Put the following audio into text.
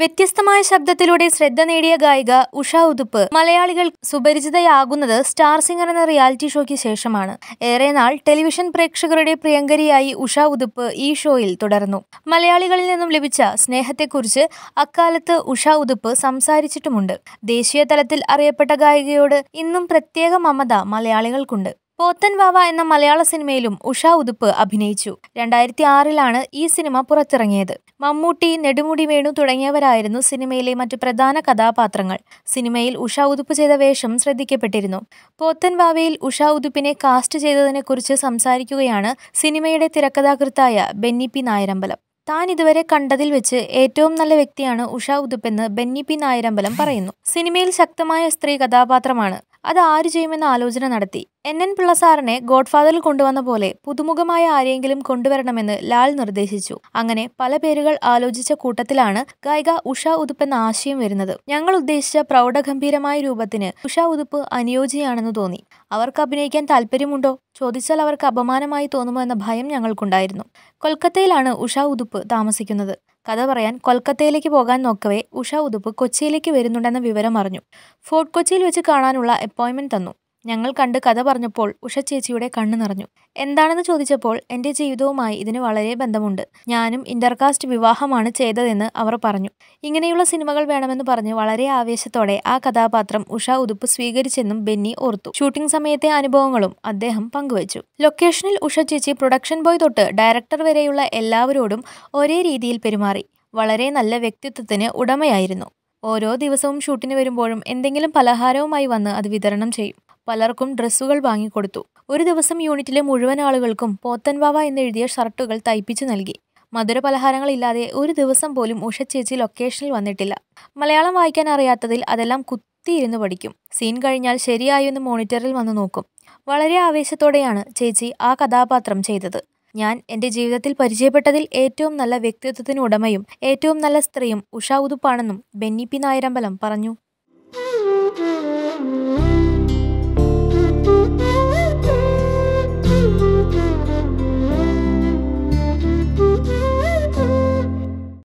വ്യത്യസ്തമായ ശബ്ദത്തിലൂടെ ശ്രദ്ധ നേടിയ ഗായിക ഉഷ ഉതുപ്പ് മലയാളികൾ സുപരിചിതയാകുന്നത് സ്റ്റാർ സിംഗർ എന്ന റിയാലിറ്റി ഷോയ്ക്ക് ശേഷമാണ് ഏറെ നാൾ ടെലിവിഷൻ പ്രേക്ഷകരുടെ പ്രിയങ്കരിയായി ഉഷ ഉതുപ്പ് ഈ ഷോയിൽ തുടർന്നു മലയാളികളിൽ നിന്നും ലഭിച്ച സ്നേഹത്തെക്കുറിച്ച് അക്കാലത്ത് ഉഷ ഉതുപ്പ് സംസാരിച്ചിട്ടുമുണ്ട് ദേശീയ തലത്തിൽ അറിയപ്പെട്ട ഗായികയോട് ഇന്നും പ്രത്യേക മമത മലയാളികൾക്കുണ്ട് പോത്തൻവാവ എന്ന മലയാള സിനിമയിലും ഉഷ ഉതുപ്പ് അഭിനയിച്ചു രണ്ടായിരത്തി ആറിലാണ് ഈ സിനിമ പുറത്തിറങ്ങിയത് മമ്മൂട്ടി നെടുമുടി വേണു തുടങ്ങിയവരായിരുന്നു സിനിമയിലെ മറ്റ് പ്രധാന കഥാപാത്രങ്ങൾ സിനിമയിൽ ഉഷ ഉതുപ്പ് ചെയ്ത വേഷം ശ്രദ്ധിക്കപ്പെട്ടിരുന്നു പോത്തൻവാവയിൽ ഉഷ ഉതുപ്പിനെ കാസ്റ്റ് ചെയ്തതിനെക്കുറിച്ച് സംസാരിക്കുകയാണ് സിനിമയുടെ തിരക്കഥാകൃത്തായ ബെന്നി പി നായരമ്പലം താൻ ഇതുവരെ കണ്ടതിൽ വെച്ച് ഏറ്റവും നല്ല വ്യക്തിയാണ് ഉഷ ഉതുപ്പെന്ന് ബെന്നി പി നായരമ്പലം പറയുന്നു സിനിമയിൽ ശക്തമായ സ്ത്രീ കഥാപാത്രമാണ് അത് ആര് ചെയ്യുമെന്ന ആലോചന നടത്തി എൻ എൻ പിള്ള സാറിനെ ഗോഡ്ഫാദറിൽ കൊണ്ടുവന്ന പോലെ പുതുമുഖമായ ആരെയെങ്കിലും കൊണ്ടുവരണമെന്ന് ലാൽ നിർദ്ദേശിച്ചു അങ്ങനെ പല പേരുകൾ ആലോചിച്ച കൂട്ടത്തിലാണ് ഗായിക ഉഷ ഉതുപ്പ് എന്ന ആശയം വരുന്നത് ഞങ്ങൾ ഉദ്ദേശിച്ച പ്രൗഢഗംഭീരമായ രൂപത്തിന് ഉഷ ഉതുപ്പ് അനുയോജ്യയാണെന്ന് തോന്നി അവർക്ക് അഭിനയിക്കാൻ താല്പര്യമുണ്ടോ ചോദിച്ചാൽ അവർക്ക് അപമാനമായി തോന്നുമോ എന്ന ഭയം ഞങ്ങൾക്കുണ്ടായിരുന്നു കൊൽക്കത്തയിലാണ് ഉഷ ഉതുപ്പ് താമസിക്കുന്നത് കഥ പറയാൻ കൊൽക്കത്തയിലേക്ക് പോകാൻ നോക്കവേ ഉഷ ഉതുപ്പ് കൊച്ചിയിലേക്ക് വരുന്നുണ്ടെന്ന വിവരം അറിഞ്ഞു ഫോർട്ട് കൊച്ചിയിൽ വെച്ച് കാണാനുള്ള അപ്പോയിൻമെൻറ്റ് തന്നു ഞങ്ങൾ കണ്ട് കഥ പറഞ്ഞപ്പോൾ ഉഷ ചേച്ചിയുടെ കണ്ണു നിറഞ്ഞു എന്താണെന്ന് ചോദിച്ചപ്പോൾ എൻ്റെ ജീവിതവുമായി ഇതിന് വളരെ ബന്ധമുണ്ട് ഞാനും ഇന്റർകാസ്റ്റ് വിവാഹമാണ് ചെയ്തതെന്ന് അവർ പറഞ്ഞു ഇങ്ങനെയുള്ള സിനിമകൾ വേണമെന്ന് പറഞ്ഞ് വളരെ ആവേശത്തോടെ ആ കഥാപാത്രം ഉഷ ഉതുപ്പ് സ്വീകരിച്ചെന്നും ബെന്നി ഓർത്തു ഷൂട്ടിംഗ് സമയത്തെ അനുഭവങ്ങളും അദ്ദേഹം പങ്കുവച്ചു ലൊക്കേഷനിൽ ഉഷ ചേച്ചി പ്രൊഡക്ഷൻ ബോയ് തൊട്ട് ഡയറക്ടർ വരെയുള്ള എല്ലാവരോടും ഒരേ രീതിയിൽ പെരുമാറി വളരെ നല്ല വ്യക്തിത്വത്തിന് ഉടമയായിരുന്നു ഓരോ ദിവസവും ഷൂട്ടിന് വരുമ്പോഴും എന്തെങ്കിലും പലഹാരവുമായി വന്ന് അത് വിതരണം ചെയ്യും പലർക്കും ഡ്രസ്സുകൾ വാങ്ങിക്കൊടുത്തു ഒരു ദിവസം യൂണിറ്റിലെ മുഴുവൻ ആളുകൾക്കും പോത്തൻവാവ എന്നെഴുതിയ ഷർട്ടുകൾ തയ്പ്പിച്ചു നൽകി മധുര പലഹാരങ്ങളില്ലാതെ ഒരു ദിവസം പോലും ഉഷ ചേച്ചി ലൊക്കേഷനിൽ വന്നിട്ടില്ല മലയാളം വായിക്കാൻ അറിയാത്തതിൽ അതെല്ലാം കുത്തിയിരുന്ന് പഠിക്കും സീൻ കഴിഞ്ഞാൽ ശരിയായോ എന്ന് മോണിറ്ററിൽ വന്നു നോക്കും വളരെ ആവേശത്തോടെയാണ് ചേച്ചി ആ കഥാപാത്രം ചെയ്തത് ഞാൻ എൻ്റെ ജീവിതത്തിൽ പരിചയപ്പെട്ടതിൽ ഏറ്റവും നല്ല വ്യക്തിത്വത്തിന് ഉടമയും ഏറ്റവും നല്ല സ്ത്രീയും ഉഷ ഉതുപ്പാണെന്നും ബെന്നിപ്പി നായരമ്പലം പറഞ്ഞു